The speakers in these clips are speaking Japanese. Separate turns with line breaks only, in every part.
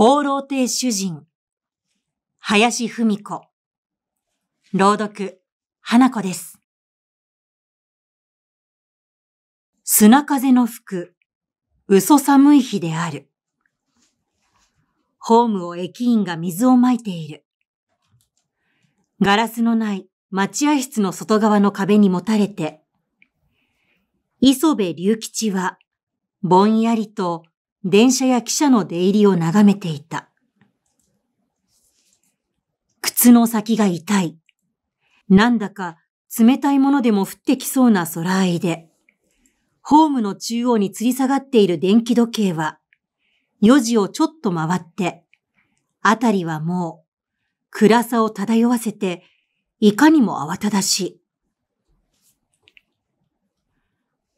放浪亭主人、林芙美子。朗読、花子です。砂風の吹く、嘘寒い日である。ホームを駅員が水をまいている。ガラスのない待合室の外側の壁にもたれて、磯部隆吉は、ぼんやりと電車や汽車の出入りを眺めていた。靴の先が痛い。なんだか冷たいものでも降ってきそうな空合いで、ホームの中央に吊り下がっている電気時計は、4時をちょっと回って、あたりはもう暗さを漂わせて、いかにも慌ただしい。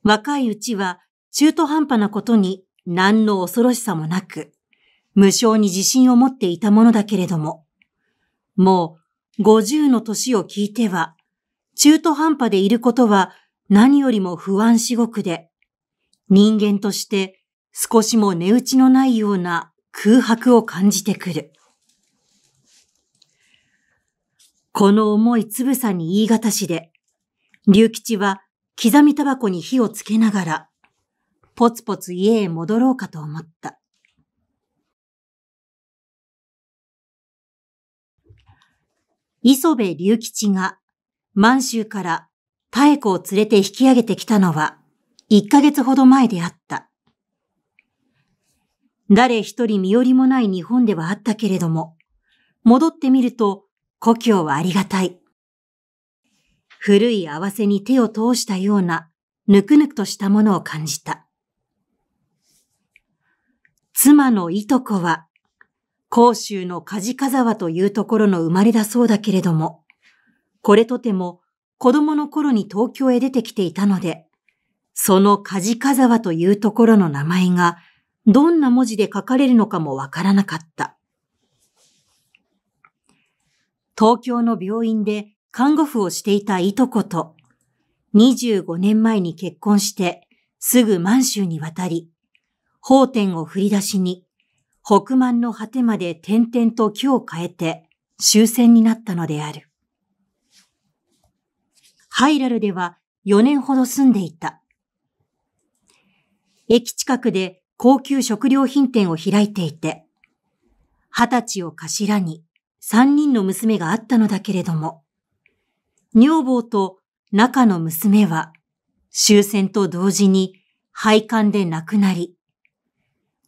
若いうちは中途半端なことに何の恐ろしさもなく、無償に自信を持っていたものだけれども、もう五十の年を聞いては、中途半端でいることは何よりも不安至極で、人間として少しも値打ちのないような空白を感じてくる。この重いつぶさに言い難しで、龍吉は刻みタバコに火をつけながら、ぽつぽつ家へ戻ろうかと思った。磯部隆吉が満州から妙子を連れて引き上げてきたのは一ヶ月ほど前であった。誰一人身寄りもない日本ではあったけれども、戻ってみると故郷はありがたい。古い合わせに手を通したようなぬくぬくとしたものを感じた。妻のいとこは、甲州の梶風川というところの生まれだそうだけれども、これとても子供の頃に東京へ出てきていたので、その梶風川というところの名前がどんな文字で書かれるのかもわからなかった。東京の病院で看護婦をしていたいとこと、25年前に結婚してすぐ満州に渡り、方店を振り出しに、北満の果てまで点々と木を変えて終戦になったのである。ハイラルでは4年ほど住んでいた。駅近くで高級食料品店を開いていて、二十歳を頭に三人の娘があったのだけれども、女房と中の娘は終戦と同時に廃刊で亡くなり、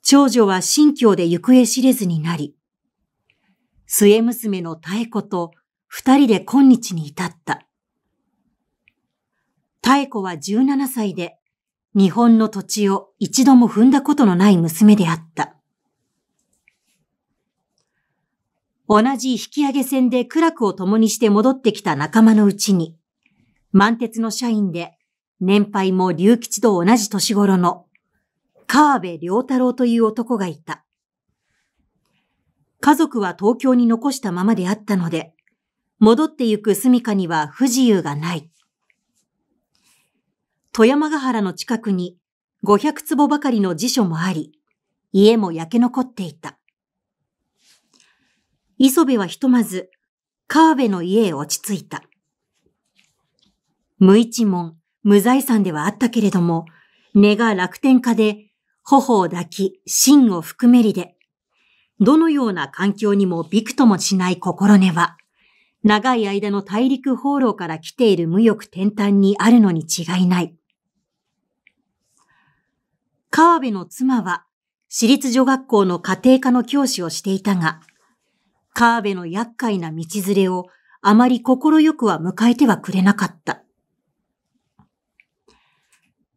長女は新教で行方知れずになり、末娘の妙子と二人で今日に至った。妙子は17歳で、日本の土地を一度も踏んだことのない娘であった。同じ引き上げ船で苦楽を共にして戻ってきた仲間のうちに、満鉄の社員で、年配も龍吉と同じ年頃の川辺良太郎という男がいた。家族は東京に残したままであったので、戻ってゆく住処には不自由がない。富山ヶ原の近くに500坪ばかりの辞書もあり、家も焼け残っていた。磯部はひとまず、川辺の家へ落ち着いた。無一文、無財産ではあったけれども、根が楽天家で頬を抱き、芯を含めりで、どのような環境にもびくともしない心根は、長い間の大陸放浪から来ている無欲転端にあるのに違いない。川辺の妻は、私立女学校の家庭科の教師をしていたが、川辺の厄介な道連れをあまり快くは迎えてはくれなかった。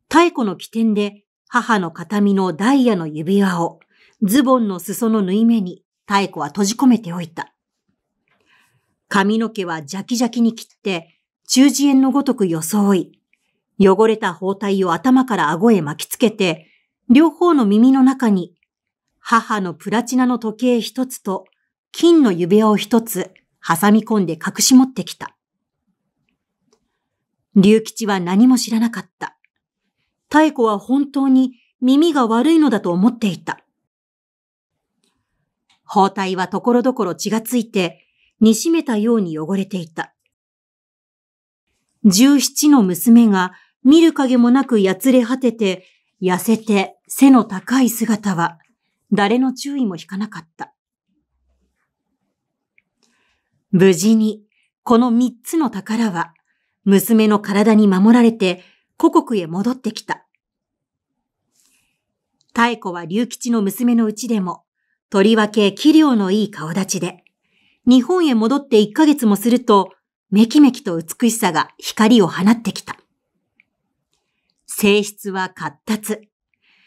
太古の起点で母の形見のダイヤの指輪を、ズボンの裾の縫い目に、太子は閉じ込めておいた。髪の毛はジャキジャキに切って、中耳炎のごとく装い、汚れた包帯を頭から顎へ巻きつけて、両方の耳の中に、母のプラチナの時計一つと、金の指輪を一つ、挟み込んで隠し持ってきた。龍吉は何も知らなかった。太子は本当に耳が悪いのだと思っていた。包帯はところどころ血がついて、煮しめたように汚れていた。十七の娘が見る影もなくやつれ果てて、痩せて背の高い姿は、誰の注意も引かなかった。無事に、この三つの宝は、娘の体に守られて故国へ戻ってきた。太古は龍吉の娘のうちでも、とりわけ器量のいい顔立ちで、日本へ戻って1ヶ月もすると、めきめきと美しさが光を放ってきた。性質は活達。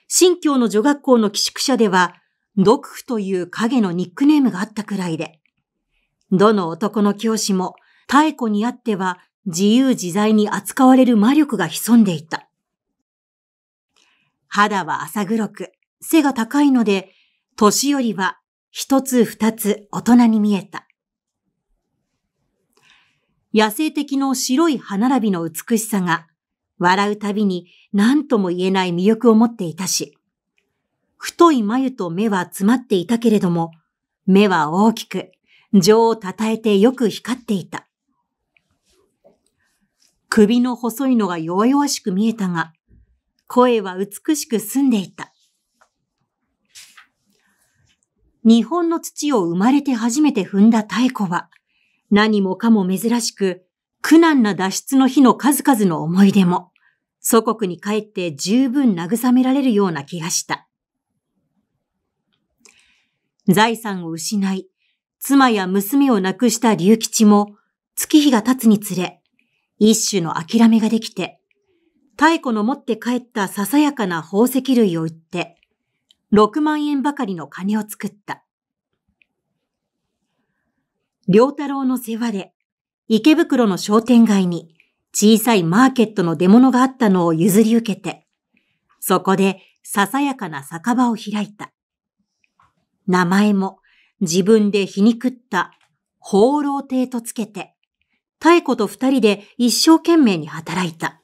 新教の女学校の寄宿舎では、毒婦という影のニックネームがあったくらいで、どの男の教師も太子にあっては自由自在に扱われる魔力が潜んでいた。肌は浅黒く、背が高いので、年よりは一つ二つ大人に見えた。野生的の白い歯並びの美しさが、笑うたびに何とも言えない魅力を持っていたし、太い眉と目は詰まっていたけれども、目は大きく、情を称えてよく光っていた。首の細いのが弱々しく見えたが、声は美しく澄んでいた。日本の土を生まれて初めて踏んだ太古は、何もかも珍しく、苦難な脱出の日の数々の思い出も、祖国に帰って十分慰められるような気がした。財産を失い、妻や娘を亡くした龍吉も、月日が経つにつれ、一種の諦めができて、太古の持って帰ったささやかな宝石類を売って、6万円ばかりの金を作った。良太郎の世話で、池袋の商店街に小さいマーケットの出物があったのを譲り受けて、そこでささやかな酒場を開いた。名前も自分で皮肉った放浪亭とつけて、太子と二人で一生懸命に働いた。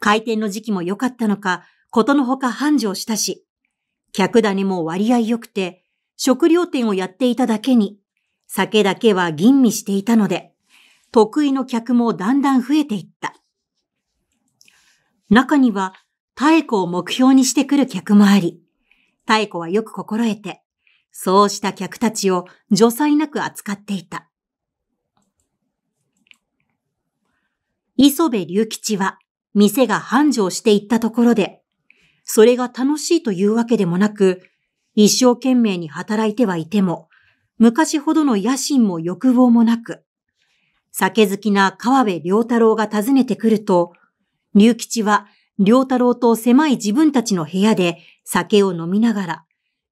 開店の時期も良かったのか、ことのほか繁盛したし、客種も割合良くて、食料店をやっていただけに、酒だけは吟味していたので、得意の客もだんだん増えていった。中には、太鼓を目標にしてくる客もあり、太鼓はよく心得て、そうした客たちを助災なく扱っていた。磯部隆吉は店が繁盛していったところで、それが楽しいというわけでもなく、一生懸命に働いてはいても、昔ほどの野心も欲望もなく、酒好きな川辺良太郎が訪ねてくると、隆吉は良太郎と狭い自分たちの部屋で酒を飲みながら、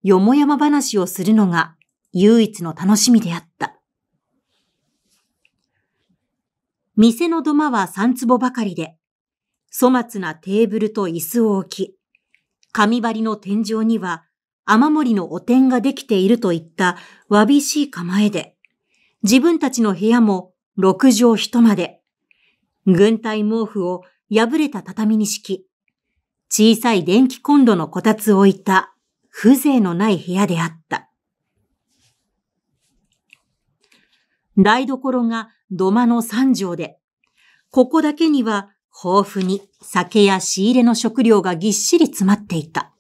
よもやま話をするのが唯一の楽しみであった。店の土間は三坪ばかりで、粗末なテーブルと椅子を置き、紙張りの天井には雨漏りの汚点ができているといったわびしい構えで、自分たちの部屋も六畳一間で、軍隊毛布を破れた畳に敷き、小さい電気コンロのこたつを置いた風情のない部屋であった。台所が土間の三条で、ここだけには豊富に酒や仕入れの食料がぎっしり詰まっていた。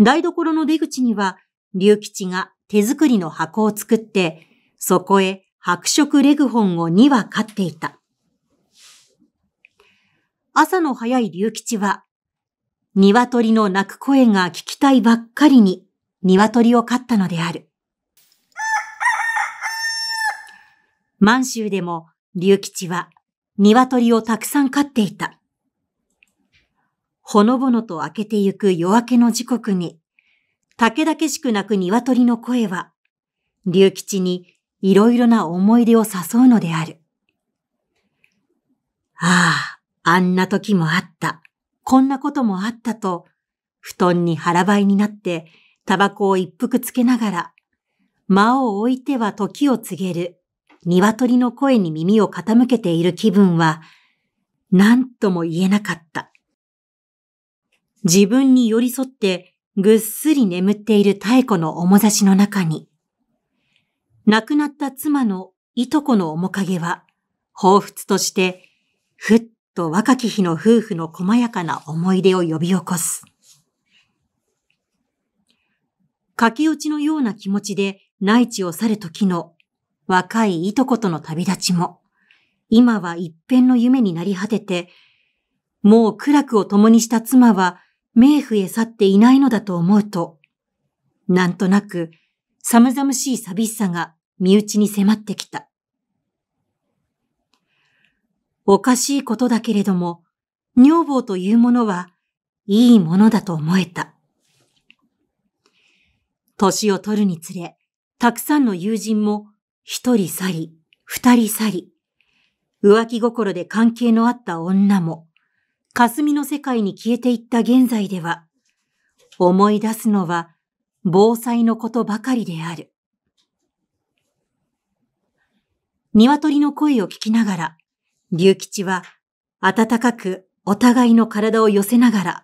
台所の出口には、龍吉が手作りの箱を作って、そこへ白色レグホンを2羽飼っていた。朝の早い龍吉は、鶏の鳴く声が聞きたいばっかりに、鶏を飼ったのである。満州でも龍吉は鶏をたくさん飼っていた。ほのぼのと開けてゆく夜明けの時刻に、竹だけしく鳴く鶏の声は、龍吉にいろいろな思い出を誘うのである。ああ、あんな時もあった。こんなこともあったと、布団に腹ばいになって、タバコを一服つけながら、間を置いては時を告げる鶏の声に耳を傾けている気分は、何とも言えなかった。自分に寄り添ってぐっすり眠っている太子の面差しの中に、亡くなった妻のいとこの面影は、彷彿として、ふっと若き日の夫婦の細やかな思い出を呼び起こす。駆け落ちのような気持ちで内地を去る時の若いいとことの旅立ちも、今は一辺の夢になり果てて、もう苦楽を共にした妻は、冥府へ去っていないのだと思うと、なんとなく、寒々しい寂しさが身内に迫ってきた。おかしいことだけれども、女房というものは、いいものだと思えた。年を取るにつれ、たくさんの友人も一人去り、二人去り、浮気心で関係のあった女も、霞の世界に消えていった現在では、思い出すのは防災のことばかりである。鶏の声を聞きながら、龍吉は暖かくお互いの体を寄せながら、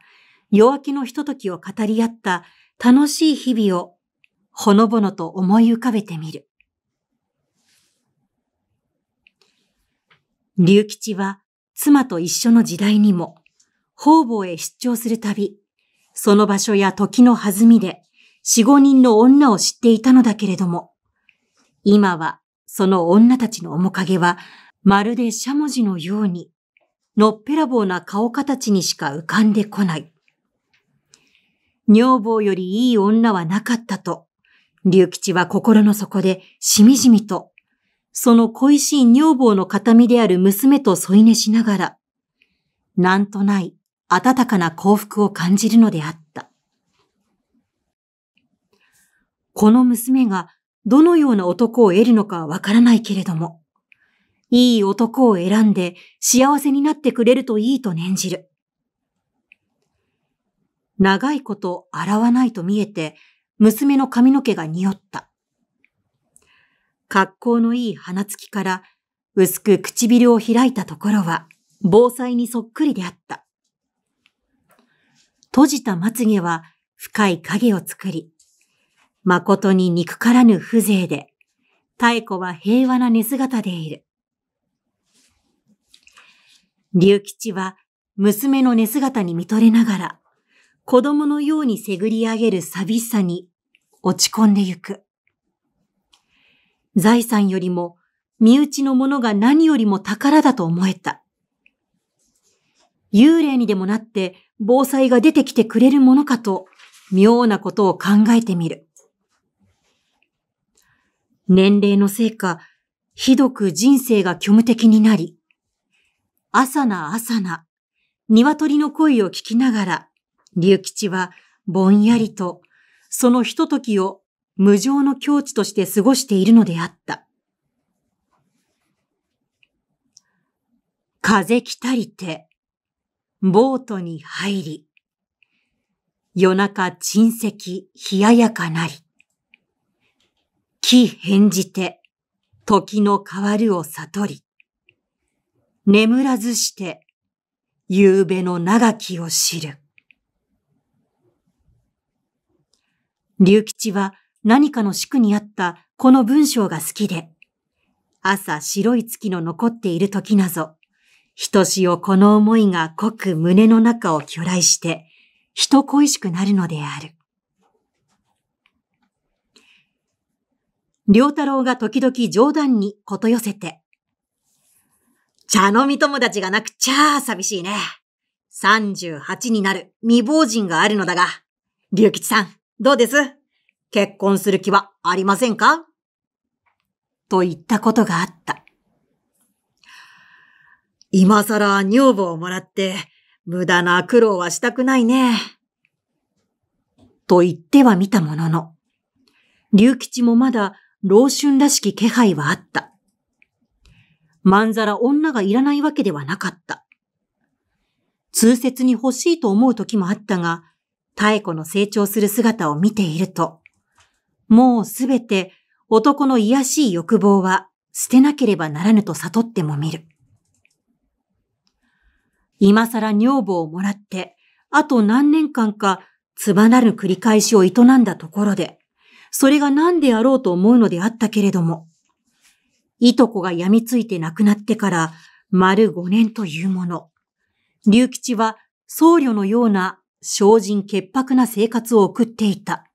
夜明けのひとときを語り合った楽しい日々をほのぼのと思い浮かべてみる。龍吉は妻と一緒の時代にも、方々へ出張するたび、その場所や時の弾みで、四五人の女を知っていたのだけれども、今はその女たちの面影は、まるでしゃもじのように、のっぺらぼうな顔形にしか浮かんでこない。女房よりいい女はなかったと、龍吉は心の底でしみじみとその恋しい女房の形見である娘と添い寝しながら、なんとない暖かな幸福を感じるのであった。この娘がどのような男を得るのかはわからないけれども、いい男を選んで幸せになってくれるといいと念じる。長いこと洗わないと見えて、娘の髪の毛が匂った。格好のいい鼻つきから薄く唇を開いたところは防災にそっくりであった。閉じたまつげは深い影を作り、誠に憎からぬ風情で、太古は平和な寝姿でいる。龍吉は娘の寝姿に見とれながら、子供のようにせぐり上げる寂しさに落ち込んでゆく。財産よりも身内のものが何よりも宝だと思えた。幽霊にでもなって防災が出てきてくれるものかと妙なことを考えてみる。年齢のせいか、ひどく人生が虚無的になり、朝な朝な、鶏の声を聞きながら、龍吉はぼんやりと、そのひと時を無常の境地として過ごしているのであった。風来たりて、ボートに入り、夜中沈石冷ややかなり、木返じて、時の変わるを悟り、眠らずして、夕べの長きを知る。龍吉は何かの宿にあったこの文章が好きで、朝白い月の残っている時なぞ、ひとしおこの思いが濃く胸の中を巨来して、人恋しくなるのである。良太郎が時々冗談にこと寄せて、茶飲み友達がなくちゃ寂しいね。38になる未亡人があるのだが、龍吉さん、どうです結婚する気はありませんかと言ったことがあった。今更女房をもらって、無駄な苦労はしたくないね。と言ってはみたものの、龍吉もまだ老春らしき気配はあった。まんざら女がいらないわけではなかった。通説に欲しいと思う時もあったが、太古の成長する姿を見ていると、もうすべて男の癒しい欲望は捨てなければならぬと悟ってもみる。今更女房をもらって、あと何年間か、つばなる繰り返しを営んだところで、それが何であろうと思うのであったけれども、いとこが病みついて亡くなってから丸5年というもの、龍吉は僧侶のような精進潔白な生活を送っていた。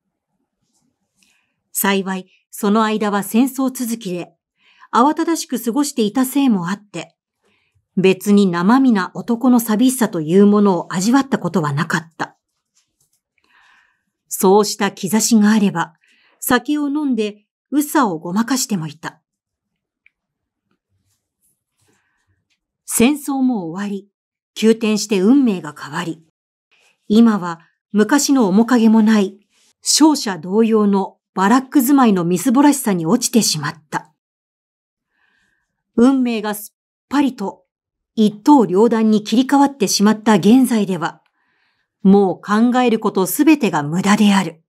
幸い、その間は戦争続きで、慌ただしく過ごしていたせいもあって、別に生身な男の寂しさというものを味わったことはなかった。そうした兆しがあれば、酒を飲んで、嘘をごまかしてもいた。戦争も終わり、急転して運命が変わり、今は昔の面影もない、勝者同様のバラック住まいのみすぼらしさに落ちてしまった。運命がすっぱりと一刀両断に切り替わってしまった現在では、もう考えることすべてが無駄である。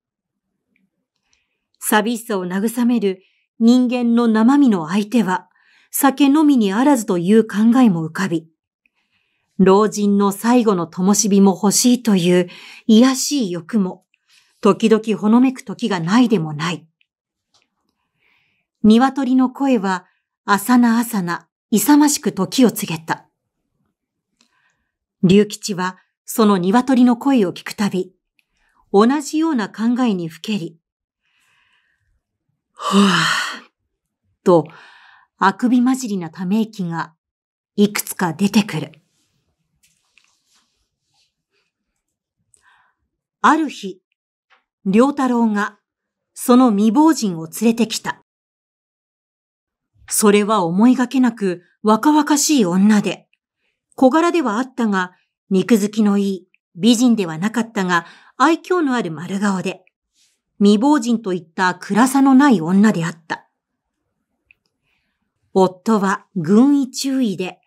寂しさを慰める人間の生身の相手は、酒のみにあらずという考えも浮かび、老人の最後の灯火も欲しいという癒しい欲も、時々ほのめく時がないでもない。鶏の声は、朝な朝な、勇ましく時を告げた。龍吉は、その鶏の声を聞くたび、同じような考えにふけり、はぁ、と、あくびまじりなため息が、いくつか出てくる。ある日、良太郎が、その未亡人を連れてきた。それは思いがけなく若々しい女で、小柄ではあったが、肉付きのいい、美人ではなかったが、愛嬌のある丸顔で、未亡人といった暗さのない女であった。夫は軍医中意で、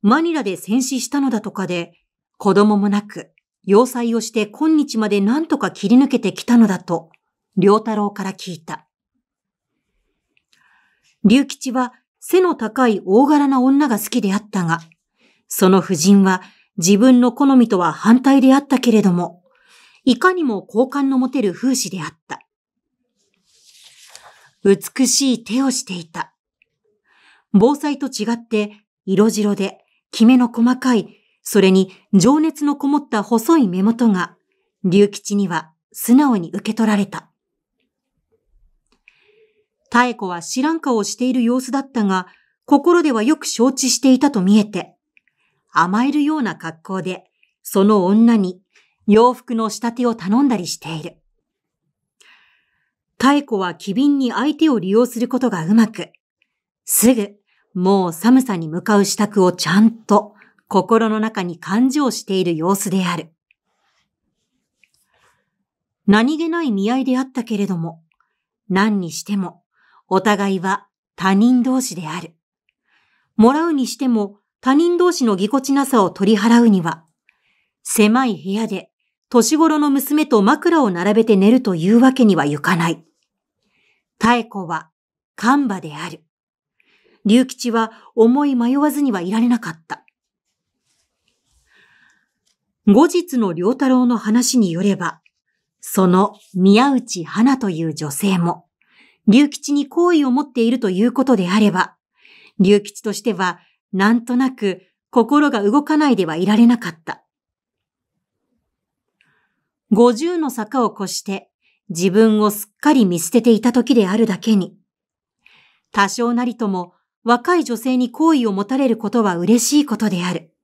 マニラで戦死したのだとかで、子供もなく、要塞をして今日まで何とか切り抜けてきたのだと、良太郎から聞いた。龍吉は背の高い大柄な女が好きであったが、その夫人は自分の好みとは反対であったけれども、いかにも好感の持てる風刺であった。美しい手をしていた。防災と違って色白で、きめの細かいそれに情熱のこもった細い目元が、龍吉には素直に受け取られた。妙子は知らん顔をしている様子だったが、心ではよく承知していたと見えて、甘えるような格好で、その女に洋服の仕立てを頼んだりしている。太子は機敏に相手を利用することがうまく、すぐ、もう寒さに向かう支度をちゃんと、心の中に感情している様子である。何気ない見合いであったけれども、何にしても、お互いは他人同士である。もらうにしても、他人同士のぎこちなさを取り払うには、狭い部屋で年頃の娘と枕を並べて寝るというわけにはいかない。妙子は、看馬である。龍吉は思い迷わずにはいられなかった。後日の良太郎の話によれば、その宮内花という女性も、龍吉に好意を持っているということであれば、龍吉としては、なんとなく心が動かないではいられなかった。五十の坂を越して自分をすっかり見捨てていた時であるだけに、多少なりとも若い女性に好意を持たれることは嬉しいことである。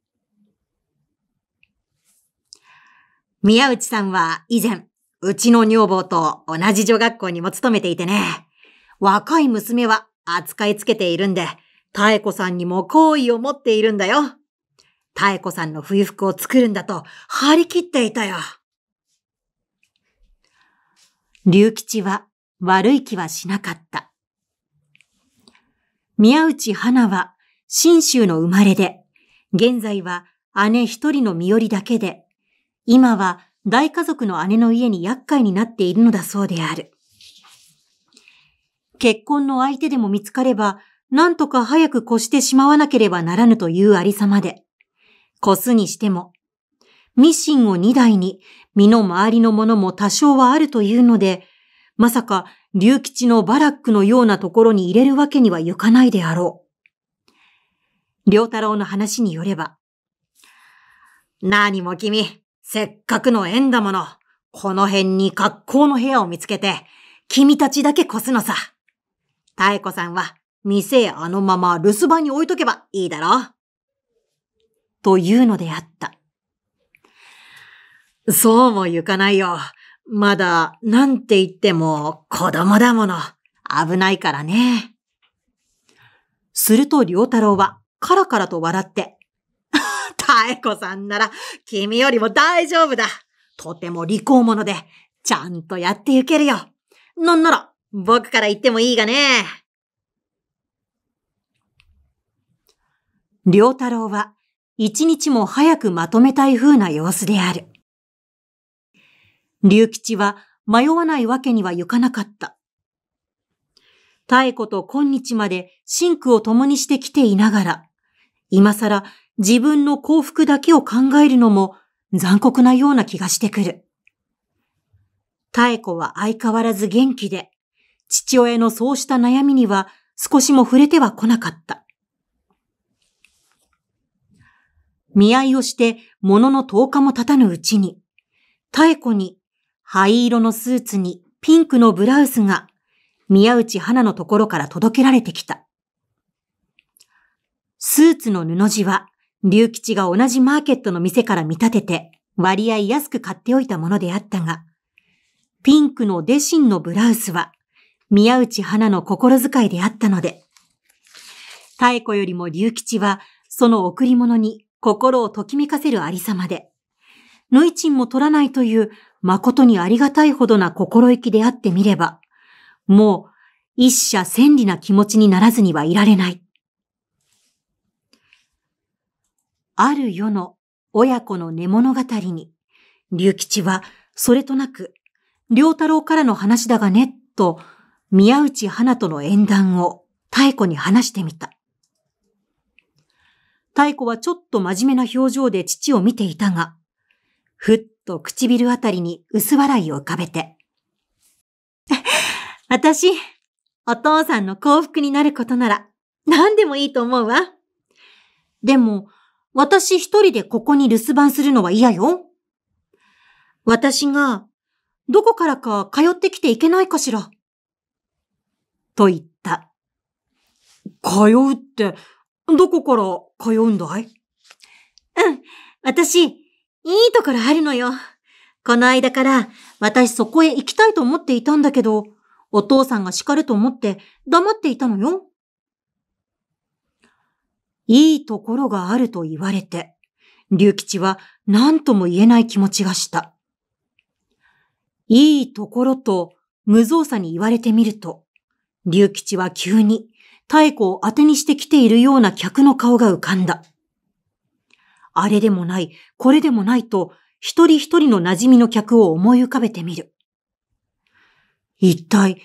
宮内さんは以前、うちの女房と同じ女学校にも勤めていてね、若い娘は扱いつけているんで、妙子さんにも好意を持っているんだよ。妙子さんの冬服を作るんだと張り切っていたよ。龍吉は悪い気はしなかった。宮内花は信州の生まれで、現在は姉一人の身寄りだけで今は大家族の姉の家に厄介になっているのだそうである。結婚の相手でも見つかれば、なんとか早く越してしまわなければならぬというありさまで、越すにしても、ミシンを2台に、身の回りのものも多少はあるというので、まさか、龍吉のバラックのようなところに入れるわけにはいかないであろう。良太郎の話によれば、何も君、せっかくの縁だもの。この辺に格好の部屋を見つけて、君たちだけ越すのさ。太子さんは、店へあのまま留守番に置いとけばいいだろ。というのであった。そうも行かないよ。まだ、なんて言っても、子供だもの。危ないからね。すると良太郎は、カラカラと笑って、カエコさんなら、君よりも大丈夫だ。とても利口者で、ちゃんとやっていけるよ。なんなら、僕から言ってもいいがね。良太郎は、一日も早くまとめたい風な様子である。龍吉は迷わないわけにはいかなかった。太子と今日までシンクを共にしてきていながら、今更自分の幸福だけを考えるのも残酷なような気がしてくる。妙子は相変わらず元気で、父親のそうした悩みには少しも触れてはこなかった。見合いをしてものの10日も経たぬうちに、妙子に灰色のスーツにピンクのブラウスが宮内花のところから届けられてきた。スーツの布地は龍吉が同じマーケットの店から見立てて、割合安く買っておいたものであったが、ピンクのデシンのブラウスは、宮内花の心遣いであったので、太子よりも龍吉は、その贈り物に心をときめかせるありさまで、ぬいちんも取らないという、誠にありがたいほどな心意気であってみれば、もう、一社千里な気持ちにならずにはいられない。ある世の親子の寝物語に、龍吉はそれとなく、良太郎からの話だがね、と、宮内花との縁談を太子に話してみた。太子はちょっと真面目な表情で父を見ていたが、ふっと唇あたりに薄笑いを浮かべて、私、お父さんの幸福になることなら何でもいいと思うわ。でも、私一人でここに留守番するのは嫌よ。私が、どこからか通ってきていけないかしら。と言った。通うって、どこから通うんだいうん、私、いいところあるのよ。この間から、私そこへ行きたいと思っていたんだけど、お父さんが叱ると思って黙っていたのよ。いいところがあると言われて、竜吉は何とも言えない気持ちがした。いいところと無造作に言われてみると、竜吉は急に太鼓を当てにしてきているような客の顔が浮かんだ。あれでもない、これでもないと、一人一人の馴染みの客を思い浮かべてみる。一体、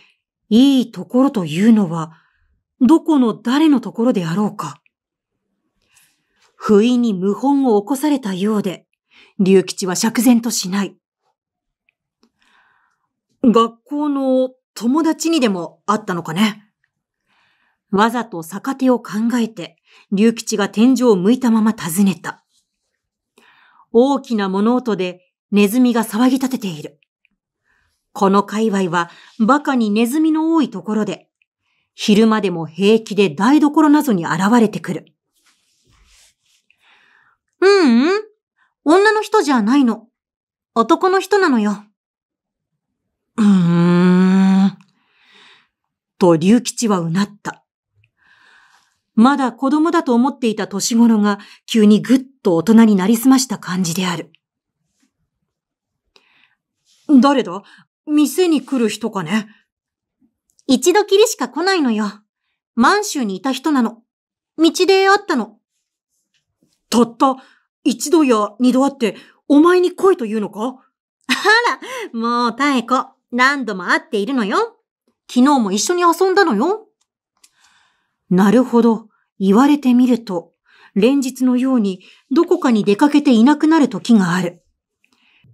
いいところというのは、どこの誰のところであろうか。不意に謀反を起こされたようで、龍吉は釈然としない。学校の友達にでもあったのかねわざと逆手を考えて、龍吉が天井を向いたまま尋ねた。大きな物音でネズミが騒ぎ立てている。この界隈は馬鹿にネズミの多いところで、昼間でも平気で台所などに現れてくる。ううん。女の人じゃないの。男の人なのよ。うーん。と、竜吉はうなった。まだ子供だと思っていた年頃が急にぐっと大人になりすました感じである。誰だ店に来る人かね一度きりしか来ないのよ。満州にいた人なの。道で会ったの。たった一度や二度会って、お前に来いと言うのかあら、もう妙子、何度も会っているのよ。昨日も一緒に遊んだのよ。なるほど。言われてみると、連日のようにどこかに出かけていなくなる時がある。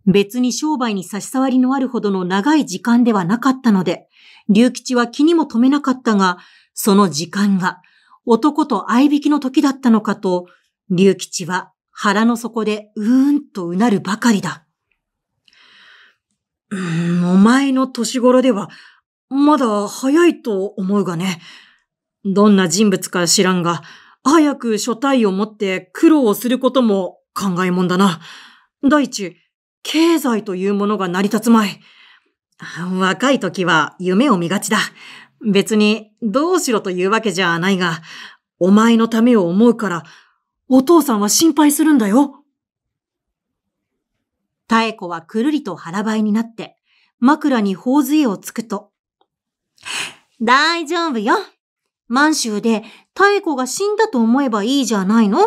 別に商売に差し障りのあるほどの長い時間ではなかったので、龍吉は気にも留めなかったが、その時間が男と相引きの時だったのかと龍吉は腹の底でうーんとうなるばかりだ。ん、お前の年頃では、まだ早いと思うがね。どんな人物か知らんが、早く書体を持って苦労をすることも考えもんだな。第一、経済というものが成り立つまい。若い時は夢を見がちだ。別にどうしろというわけじゃないが、お前のためを思うからお父さんは心配するんだよ。妙子はくるりと腹ばいになって、枕に頬杖をつくと。大丈夫よ。満州で妙子が死んだと思えばいいじゃないの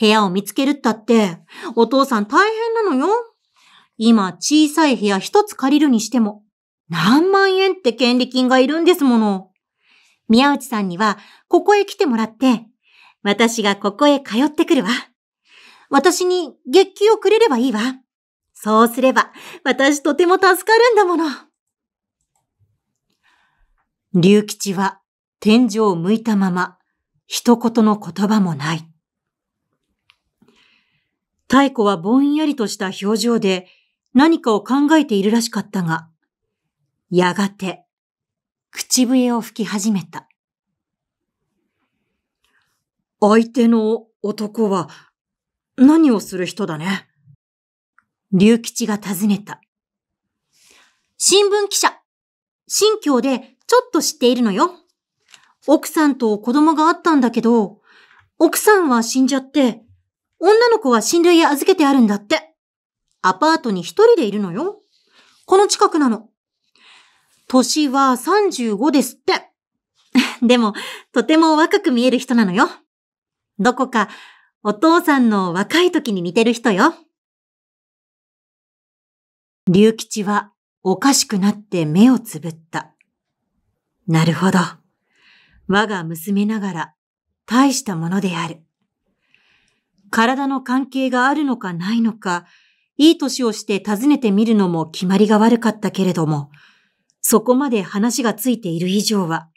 部屋を見つけるったって、お父さん大変なのよ。今、小さい部屋一つ借りるにしても、何万円って権利金がいるんですもの。宮内さんには、ここへ来てもらって、私がここへ通ってくるわ。私に月給をくれればいいわ。そうすれば、私とても助かるんだもの。龍吉は天井を向いたまま、一言の言葉もない。太鼓はぼんやりとした表情で何かを考えているらしかったが、やがて、口笛を吹き始めた。相手の男は何をする人だね。竜吉が尋ねた。新聞記者。新教でちょっと知っているのよ。奥さんと子供があったんだけど、奥さんは死んじゃって、女の子は親類へ預けてあるんだって。アパートに一人でいるのよ。この近くなの。年は35ですって。でも、とても若く見える人なのよ。どこかお父さんの若い時に似てる人よ。龍吉はおかしくなって目をつぶった。なるほど。我が娘ながら大したものである。体の関係があるのかないのか、いい年をして尋ねてみるのも決まりが悪かったけれども、そこまで話がついている以上は、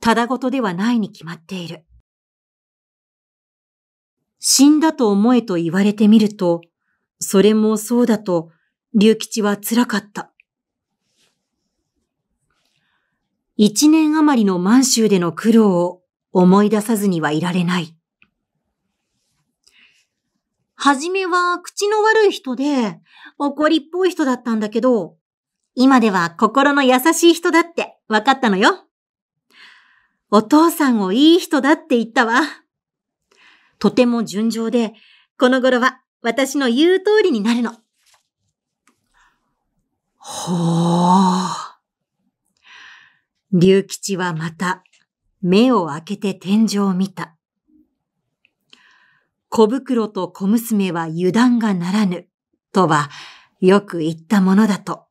ただごとではないに決まっている。死んだと思えと言われてみると、それもそうだと、龍吉は辛かった。一年余りの満州での苦労を思い出さずにはいられない。はじめは口の悪い人で、怒りっぽい人だったんだけど、今では心の優しい人だって分かったのよ。お父さんをいい人だって言ったわ。とても順調で、この頃は私の言う通りになるの。ほう。龍吉はまた目を開けて天井を見た。小袋と小娘は油断がならぬとはよく言ったものだと。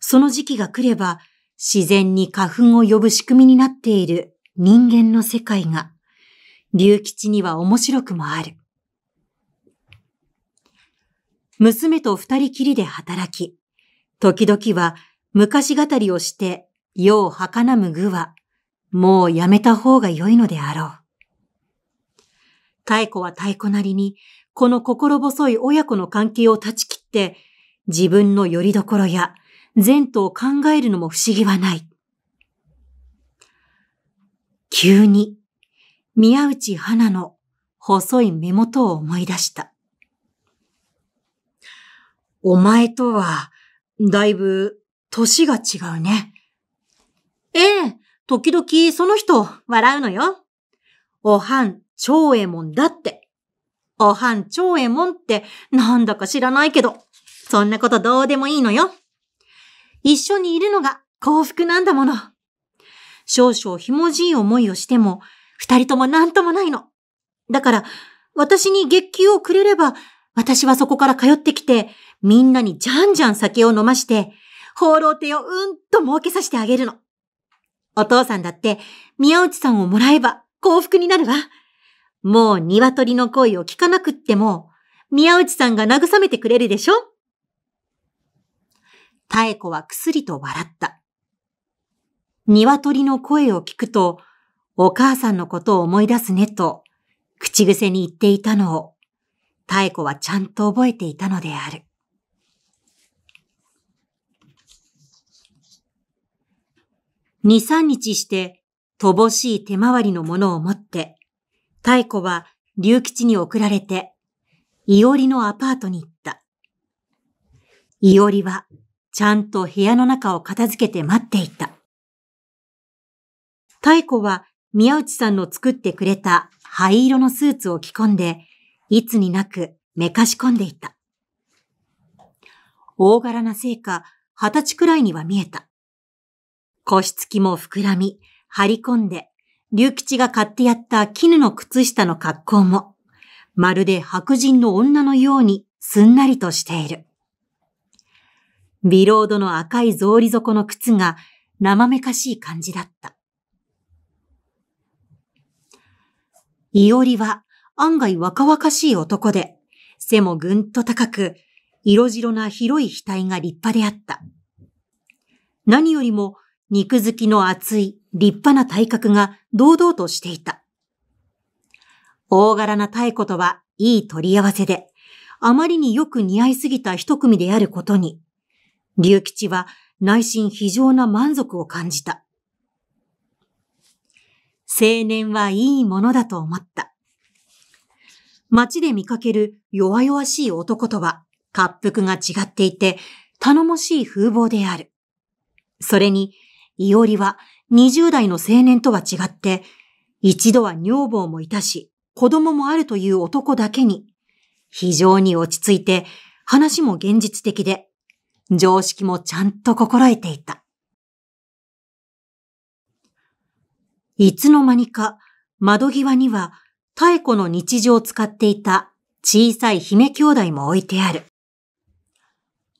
その時期が来れば自然に花粉を呼ぶ仕組みになっている人間の世界が龍吉には面白くもある。娘と二人きりで働き、時々は昔語りをして、世をはかなむ具は、もうやめた方が良いのであろう。太鼓は太鼓なりに、この心細い親子の関係を断ち切って、自分の拠り所や前途を考えるのも不思議はない。急に宮内花の細い目元を思い出した。お前とは、だいぶ、歳が違うね。ええ、時々その人、笑うのよ。おはん、超えもんだって。おはん、超えもんって、なんだか知らないけど、そんなことどうでもいいのよ。一緒にいるのが幸福なんだもの。少々ひもじい思いをしても、二人とも何ともないの。だから、私に月給をくれれば、私はそこから通ってきて、みんなにじゃんじゃん酒を飲まして、放浪手をうんと儲けさせてあげるの。お父さんだって、宮内さんをもらえば幸福になるわ。もう鶏の声を聞かなくっても、宮内さんが慰めてくれるでしょ妙子はくすりと笑った。鶏の声を聞くと、お母さんのことを思い出すねと、口癖に言っていたのを、妙子はちゃんと覚えていたのである。二三日して、乏しい手回りのものを持って、太子は龍吉に送られて、いおりのアパートに行った。いおりは、ちゃんと部屋の中を片付けて待っていた。太子は宮内さんの作ってくれた灰色のスーツを着込んで、いつになくめかし込んでいた。大柄なせいか、二十歳くらいには見えた。腰つきも膨らみ、張り込んで、龍吉が買ってやった絹の靴下の格好も、まるで白人の女のようにすんなりとしている。ビロードの赤い草履底の靴が生めかしい感じだった。いおりは案外若々しい男で、背もぐんと高く、色白な広い額が立派であった。何よりも肉付きの厚い立派な体格が堂々としていた。大柄な太子とはいい取り合わせで、あまりによく似合いすぎた一組であることに、龍吉は内心非常な満足を感じた。青年はいいものだと思った。街で見かける弱々しい男とは、滑腹が違っていて、頼もしい風貌である。それに、いおりは20代の青年とは違って、一度は女房もいたし、子供もあるという男だけに、非常に落ち着いて、話も現実的で、常識もちゃんと心得ていた。いつの間にか窓際には太古の日常を使っていた小さい姫兄弟も置いてある。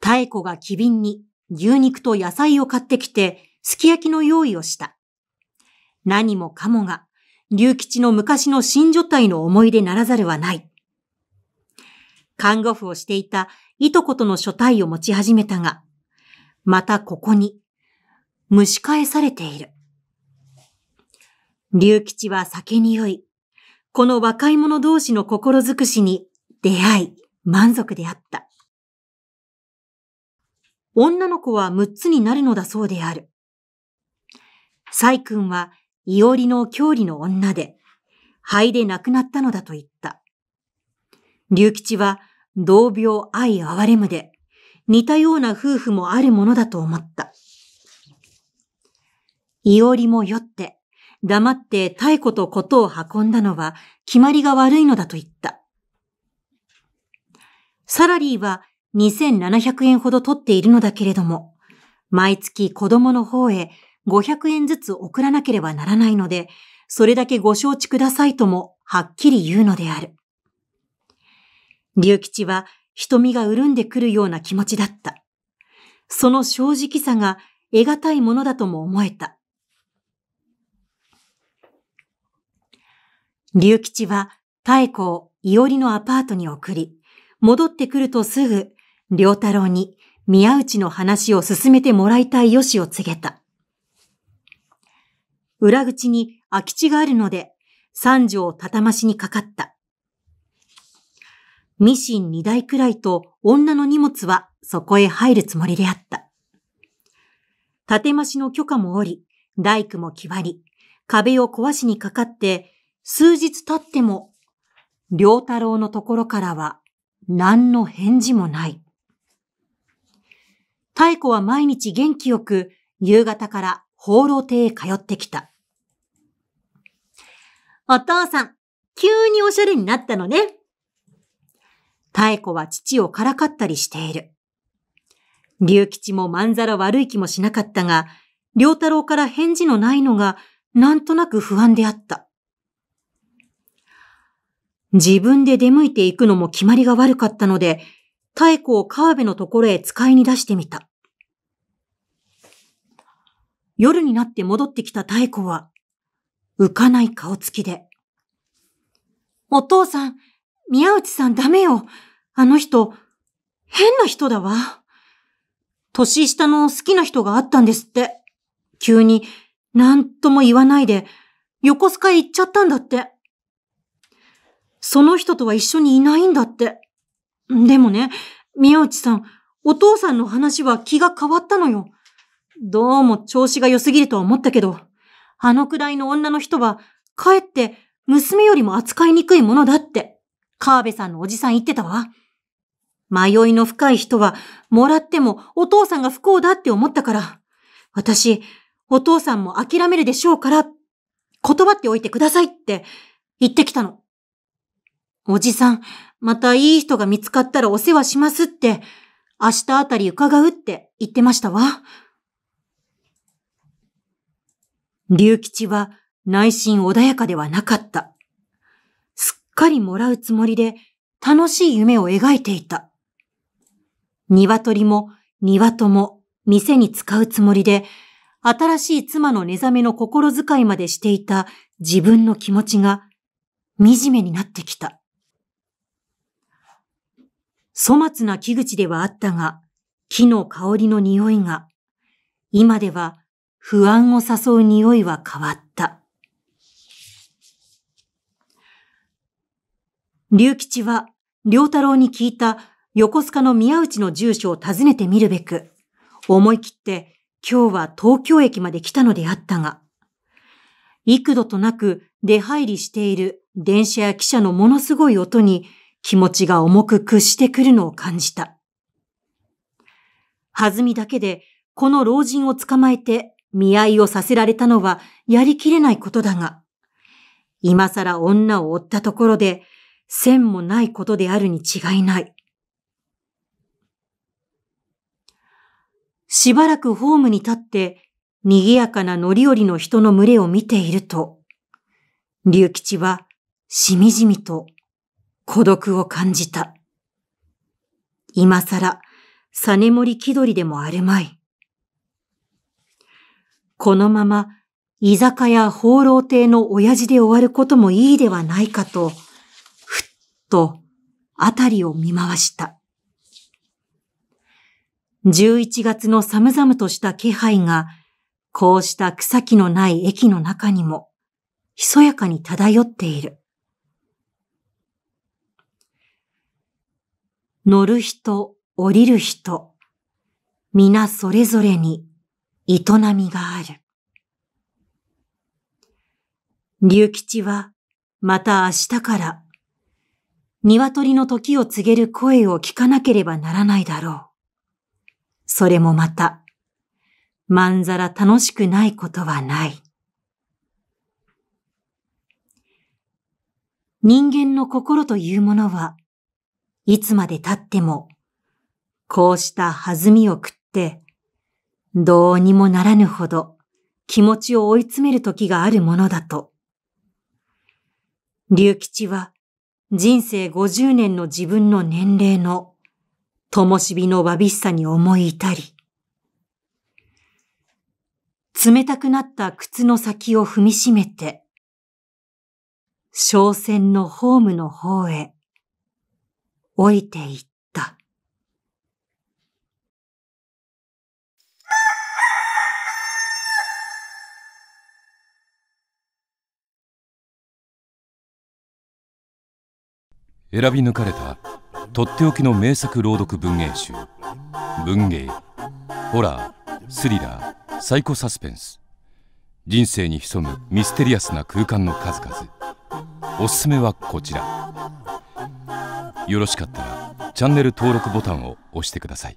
太古が機敏に牛肉と野菜を買ってきてすき焼きの用意をした。何もかもが、龍吉の昔の新女体の思い出ならざるはない。看護婦をしていたいとことの書体を持ち始めたが、またここに、蒸し返されている。龍吉は酒に酔い、この若い者同士の心づくしに出会い、満足であった。女の子は六つになるのだそうである。細君は、いおりの郷里の女で、肺で亡くなったのだと言った。龍吉は、同病愛哀れむで、似たような夫婦もあるものだと思った。いおりも酔って、黙って太子とことを運んだのは決まりが悪いのだと言った。サラリーは2700円ほど取っているのだけれども、毎月子供の方へ500円ずつ送らなければならないので、それだけご承知くださいともはっきり言うのである。龍吉は瞳が潤んでくるような気持ちだった。その正直さが得難いものだとも思えた。龍吉は太鼓を伊織のアパートに送り、戻ってくるとすぐ、良太郎に宮内の話を進めてもらいたいよしを告げた。裏口に空き地があるので、三条を畳ましにかかった。ミシン二台くらいと女の荷物はそこへ入るつもりであった。建ましの許可もおり、大工も決まり、壁を壊しにかかって数日経っても、良太郎のところからは何の返事もない。太子は毎日元気よく夕方から放浪亭へ通ってきた。お父さん、急におしゃれになったのね。太子は父をからかったりしている。龍吉もまんざら悪い気もしなかったが、良太郎から返事のないのがなんとなく不安であった。自分で出向いていくのも決まりが悪かったので、太鼓を川辺のところへ使いに出してみた。夜になって戻ってきた太鼓は、浮かない顔つきで。お父さん、宮内さんダメよ。あの人、変な人だわ。年下の好きな人があったんですって。急に、なんとも言わないで、横須賀へ行っちゃったんだって。その人とは一緒にいないんだって。でもね、宮内さん、お父さんの話は気が変わったのよ。どうも調子が良すぎるとは思ったけど、あのくらいの女の人は、かえって娘よりも扱いにくいものだって、河辺さんのおじさん言ってたわ。迷いの深い人は、もらってもお父さんが不幸だって思ったから、私、お父さんも諦めるでしょうから、断っておいてくださいって言ってきたの。おじさん、またいい人が見つかったらお世話しますって、明日あたり伺うって言ってましたわ。龍吉は内心穏やかではなかった。すっかりもらうつもりで楽しい夢を描いていた。鶏も鶏も店に使うつもりで、新しい妻の寝覚めの心遣いまでしていた自分の気持ちが惨めになってきた。粗末な木口ではあったが、木の香りの匂いが、今では不安を誘う匂いは変わった。龍吉は、良太郎に聞いた横須賀の宮内の住所を訪ねてみるべく、思い切って今日は東京駅まで来たのであったが、幾度となく出入りしている電車や汽車のものすごい音に気持ちが重く屈してくるのを感じた。弾みだけで、この老人を捕まえて見合いをさせられたのはやりきれないことだが、今更女を追ったところで、線もないことであるに違いない。しばらくホームに立って、賑やかな乗り降りの人の群れを見ていると、龍吉はしみじみと孤独を感じた。今さら、サネモリ気取りでもあるまい。このまま、居酒屋放浪亭の親父で終わることもいいではないかと、ふっと、あたりを見回した。11月の寒々とした気配が、こうした草木のない駅の中にも、ひそやかに漂っている。乗る人、降りる人、皆それぞれに営みがある。龍吉は、また明日から、鶏の時を告げる声を聞かなければならないだろう。それもまた、まんざら楽しくないことはない。人間の心というものは、いつまで経っても、こうした弾みを食って、どうにもならぬほど気持ちを追い詰める時があるものだと。龍吉は人生五十年の自分の年齢の灯火のわびしさに思い至り、冷たくなった靴の先を踏みしめて、商船のホームの方へ降りていった。選び抜かれたとっておきの名作朗読文芸集文芸ホラースリラーサイコサスペンス人生に潜むミステリアスな空間の数々おすすめはこちらよろしかったらチャンネル登録ボタンを押してください